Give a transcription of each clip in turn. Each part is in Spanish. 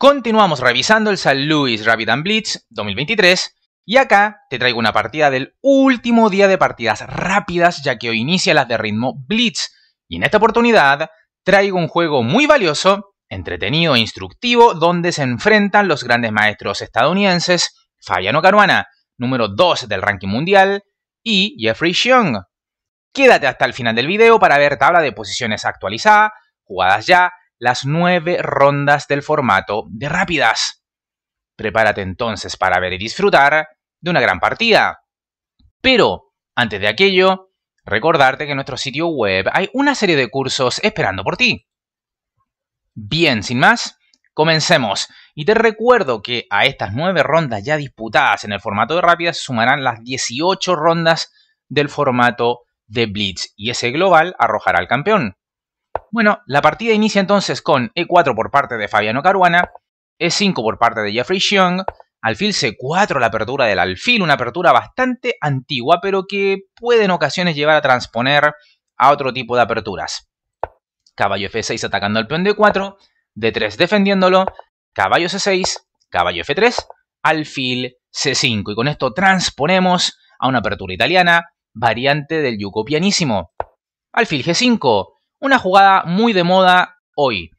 Continuamos revisando el San Luis Rabbit and Blitz 2023 y acá te traigo una partida del último día de partidas rápidas ya que hoy inicia las de ritmo Blitz y en esta oportunidad traigo un juego muy valioso, entretenido e instructivo donde se enfrentan los grandes maestros estadounidenses Fabiano Caruana, número 2 del ranking mundial, y Jeffrey Young. Quédate hasta el final del video para ver tabla de posiciones actualizada, jugadas ya, las nueve rondas del formato de rápidas. Prepárate entonces para ver y disfrutar de una gran partida. Pero, antes de aquello, recordarte que en nuestro sitio web hay una serie de cursos esperando por ti. Bien, sin más, comencemos. Y te recuerdo que a estas nueve rondas ya disputadas en el formato de rápidas sumarán las 18 rondas del formato de Blitz y ese global arrojará al campeón. Bueno, la partida inicia entonces con E4 por parte de Fabiano Caruana, E5 por parte de Jeffrey Young, alfil C4 la apertura del alfil, una apertura bastante antigua, pero que puede en ocasiones llevar a transponer a otro tipo de aperturas. Caballo F6 atacando al peón D4, D3 defendiéndolo, caballo C6, caballo F3, alfil C5. Y con esto transponemos a una apertura italiana, variante del yuco pianísimo. Alfil G5, una jugada muy de moda hoy.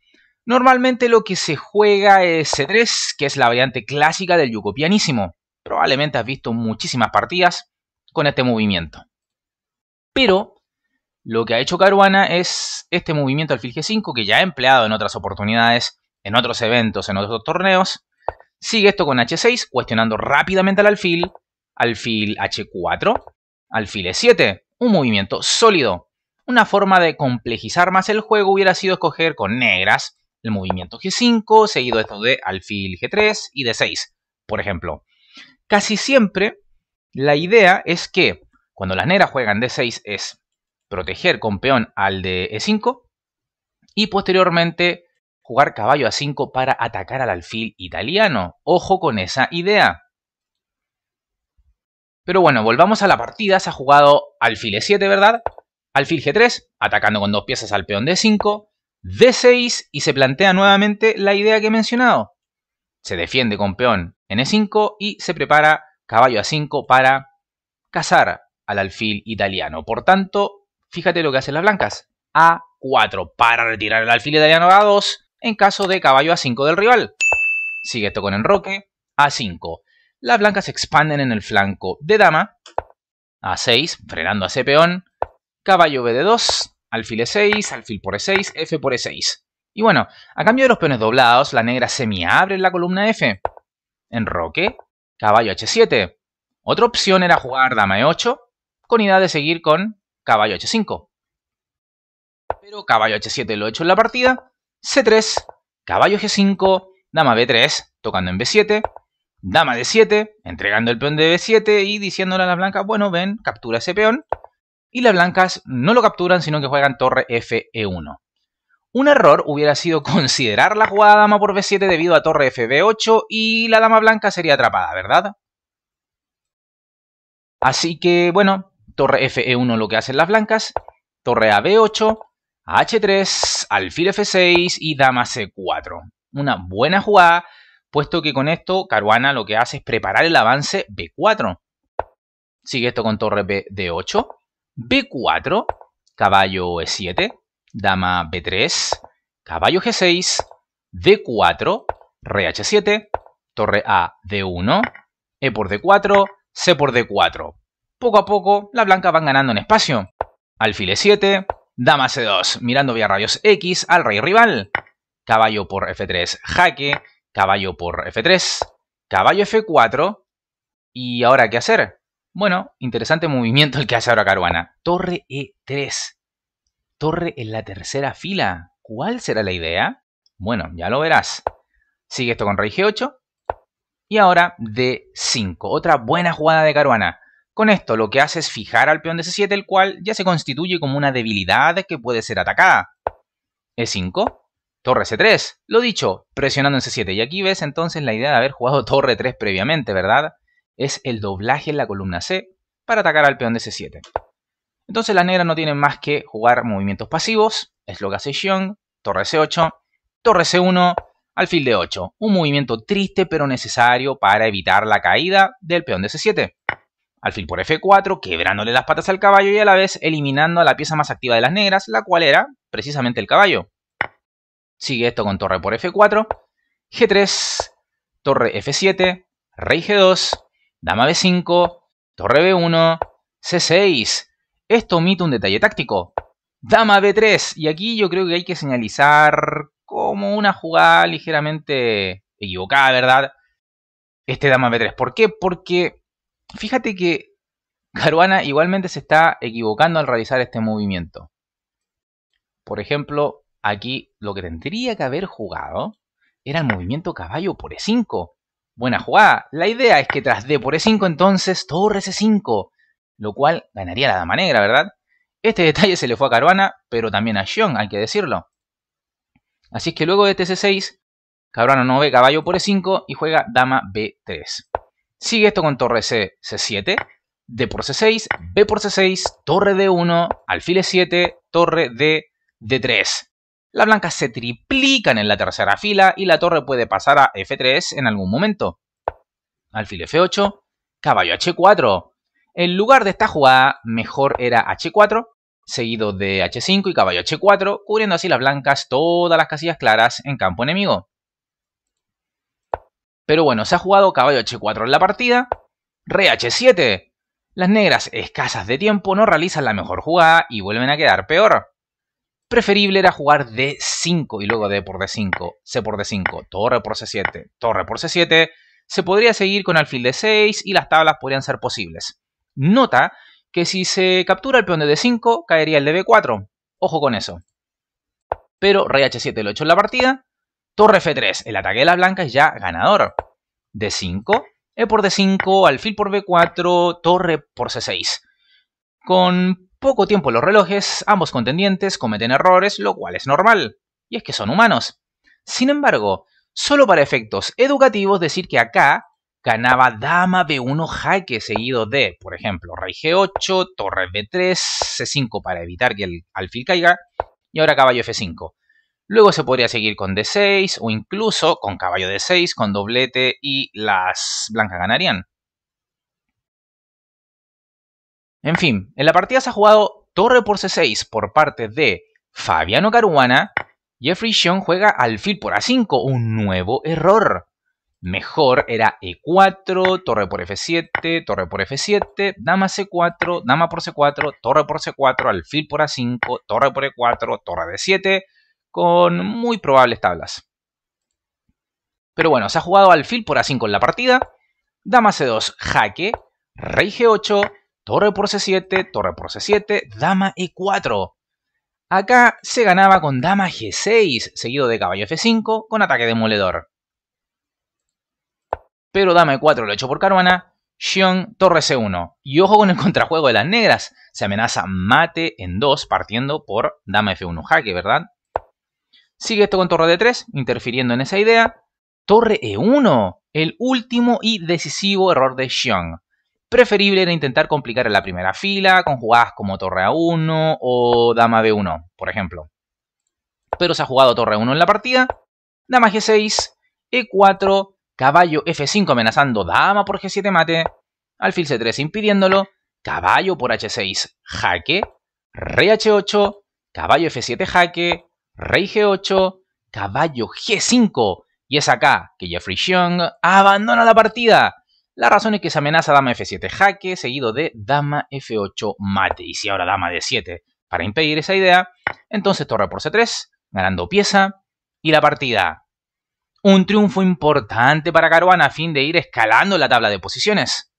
Normalmente lo que se juega es C3, que es la variante clásica del yucopianísimo. Probablemente has visto muchísimas partidas con este movimiento. Pero lo que ha hecho Caruana es este movimiento alfil G5, que ya ha empleado en otras oportunidades, en otros eventos, en otros torneos. Sigue esto con H6, cuestionando rápidamente al alfil, alfil H4, alfil E7. Un movimiento sólido, una forma de complejizar más el juego hubiera sido escoger con negras el movimiento G5, seguido esto de alfil G3 y D6, por ejemplo. Casi siempre la idea es que cuando las negras juegan D6 es proteger con peón al de E5 y posteriormente jugar caballo a 5 para atacar al alfil italiano. Ojo con esa idea. Pero bueno, volvamos a la partida. Se ha jugado alfil E7, ¿verdad? Alfil G3, atacando con dos piezas al peón D5, D6 y se plantea nuevamente la idea que he mencionado. Se defiende con peón en E5 y se prepara caballo A5 para cazar al alfil italiano. Por tanto, fíjate lo que hacen las blancas. A4 para retirar el alfil italiano a 2 en caso de caballo A5 del rival. Sigue esto con enroque. A5. Las blancas expanden en el flanco de dama. A6, frenando a ese peón caballo bd 2, alfil e6, alfil por e6, f por e6. Y bueno, a cambio de los peones doblados, la negra se me abre en la columna f. Enroque, caballo h7. Otra opción era jugar dama e8, con idea de seguir con caballo h5. Pero caballo h7 lo he hecho en la partida, c3, caballo g5, dama b3, tocando en b7, dama d7, entregando el peón de b7 y diciéndole a la blanca, bueno, ven, captura ese peón, y las blancas no lo capturan sino que juegan torre fe1. Un error hubiera sido considerar la jugada dama por b7 debido a torre fb8 y la dama blanca sería atrapada, ¿verdad? Así que, bueno, torre fe1 lo que hacen las blancas, torre a b8, h3, alfil f6 y dama c4. Una buena jugada, puesto que con esto Caruana lo que hace es preparar el avance b4. Sigue esto con torre b d8, B4, caballo E7, dama B3, caballo G6, D4, rey H7, torre A D1, E por D4, C por D4. Poco a poco, las blancas van ganando en espacio. Alfil E7, dama C2, mirando vía rayos X al rey rival. Caballo por F3, jaque, caballo por F3, caballo F4. ¿Y ahora qué hacer? Bueno, interesante movimiento el que hace ahora Caruana. Torre E3. Torre en la tercera fila. ¿Cuál será la idea? Bueno, ya lo verás. Sigue esto con rey G8. Y ahora D5. Otra buena jugada de Caruana. Con esto lo que hace es fijar al peón de C7, el cual ya se constituye como una debilidad que puede ser atacada. E5, torre C3. Lo dicho, presionando en C7. Y aquí ves entonces la idea de haber jugado torre 3 previamente, ¿verdad? es el doblaje en la columna C para atacar al peón de C7. Entonces las negras no tienen más que jugar movimientos pasivos, Es hace sesión, torre C8, torre C1, alfil de 8 Un movimiento triste pero necesario para evitar la caída del peón de C7. Alfil por F4, quebrándole las patas al caballo y a la vez eliminando a la pieza más activa de las negras, la cual era precisamente el caballo. Sigue esto con torre por F4, G3, torre F7, rey G2, dama b5, torre b1, c6. Esto omite un detalle táctico. Dama b3. Y aquí yo creo que hay que señalizar como una jugada ligeramente equivocada, ¿verdad? Este dama b3. ¿Por qué? Porque fíjate que Caruana igualmente se está equivocando al realizar este movimiento. Por ejemplo, aquí lo que tendría que haber jugado era el movimiento caballo por e5. Buena jugada. La idea es que tras D por E5 entonces torre C5, lo cual ganaría la dama negra, ¿verdad? Este detalle se le fue a Caruana, pero también a Xion, hay que decirlo. Así que luego de este c 6 Caruana no ve caballo por E5 y juega dama B3. Sigue esto con torre C, C7, D por C6, B por C6, torre D1, alfil E7, torre D, 1 alfile 7 torre d d 3 las blancas se triplican en la tercera fila y la torre puede pasar a F3 en algún momento. Alfil F8, caballo H4. En lugar de esta jugada, mejor era H4, seguido de H5 y caballo H4, cubriendo así las blancas todas las casillas claras en campo enemigo. Pero bueno, se ha jugado caballo H4 en la partida, reh H7. Las negras escasas de tiempo no realizan la mejor jugada y vuelven a quedar peor. Preferible era jugar D5 y luego D por D5, C por D5, torre por C7, torre por C7. Se podría seguir con alfil D6 y las tablas podrían ser posibles. Nota que si se captura el peón de D5, caería el de B4. Ojo con eso. Pero rey H7 lo hecho en la partida. Torre F3, el ataque de las blancas ya ganador. D5, E por D5, alfil por B4, torre por C6. Con poco tiempo los relojes, ambos contendientes cometen errores, lo cual es normal, y es que son humanos. Sin embargo, solo para efectos educativos decir que acá ganaba dama b1 jaque seguido de, por ejemplo, rey g8, torre b3, c5 para evitar que el alfil caiga, y ahora caballo f5. Luego se podría seguir con d6 o incluso con caballo d6 con doblete y las blancas ganarían. En fin, en la partida se ha jugado torre por C6 por parte de Fabiano Caruana. Jeffrey Sean juega alfil por A5, un nuevo error. Mejor era E4, torre por F7, torre por F7, dama C4, dama por C4, torre por C4, alfil por A5, torre por E4, torre D7, con muy probables tablas. Pero bueno, se ha jugado alfil por A5 en la partida, dama C2, jaque, rey G8, torre por c7, torre por c7, dama e4. Acá se ganaba con dama g6, seguido de caballo f5, con ataque demoledor. Pero dama e4 lo hecho por Caruana, Xion, torre c1. Y ojo con el contrajuego de las negras, se amenaza mate en 2 partiendo por dama f1 jaque, ¿verdad? Sigue esto con torre d3, interfiriendo en esa idea. Torre e1, el último y decisivo error de Xiong. Preferible era intentar complicar en la primera fila con jugadas como torre A1 o dama B1, por ejemplo. Pero se ha jugado torre A1 en la partida, dama G6, E4, caballo F5 amenazando dama por G7 mate, alfil C3 impidiéndolo, caballo por H6 jaque, rey H8, caballo F7 jaque, rey G8, caballo G5. Y es acá que Jeffrey Young abandona la partida la razón es que se amenaza dama f7 jaque, seguido de dama f8 mate. Y si ahora dama d7 para impedir esa idea, entonces torre por c3, ganando pieza y la partida. Un triunfo importante para Caruana a fin de ir escalando la tabla de posiciones.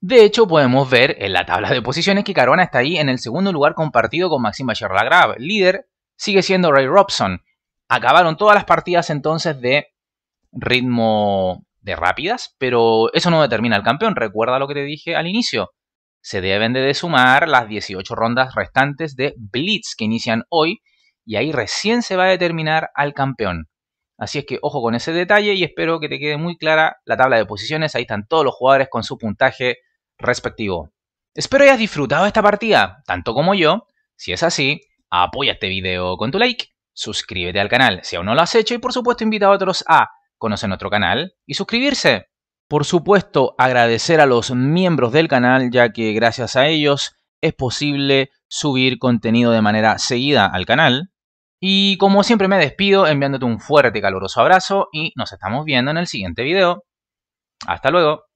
De hecho, podemos ver en la tabla de posiciones que Caruana está ahí en el segundo lugar compartido con Maxim Bachar Lagrave. Líder sigue siendo Ray Robson. Acabaron todas las partidas entonces de ritmo de rápidas, pero eso no determina al campeón. Recuerda lo que te dije al inicio. Se deben de sumar las 18 rondas restantes de Blitz que inician hoy y ahí recién se va a determinar al campeón. Así es que ojo con ese detalle y espero que te quede muy clara la tabla de posiciones. Ahí están todos los jugadores con su puntaje respectivo. Espero hayas disfrutado esta partida, tanto como yo. Si es así, apoya este video con tu like, suscríbete al canal si aún no lo has hecho y por supuesto invita a otros a conocer nuestro canal y suscribirse. Por supuesto, agradecer a los miembros del canal, ya que gracias a ellos es posible subir contenido de manera seguida al canal. Y como siempre me despido enviándote un fuerte y caluroso abrazo y nos estamos viendo en el siguiente video. Hasta luego.